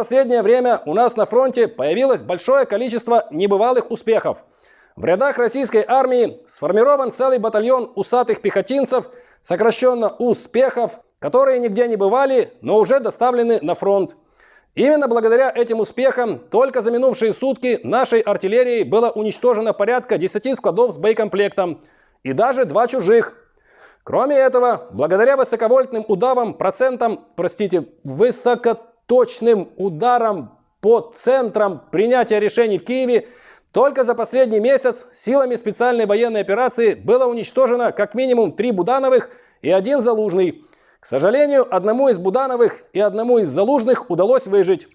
последнее время у нас на фронте появилось большое количество небывалых успехов. В рядах российской армии сформирован целый батальон усатых пехотинцев, сокращенно «Успехов», которые нигде не бывали, но уже доставлены на фронт. Именно благодаря этим успехам только за минувшие сутки нашей артиллерии было уничтожено порядка 10 складов с боекомплектом и даже два чужих. Кроме этого, благодаря высоковольтным удавам, процентам, простите, высоко точным ударом по центрам принятия решений в Киеве только за последний месяц силами специальной военной операции было уничтожено как минимум три Будановых и один Залужный. К сожалению, одному из Будановых и одному из Залужных удалось выжить.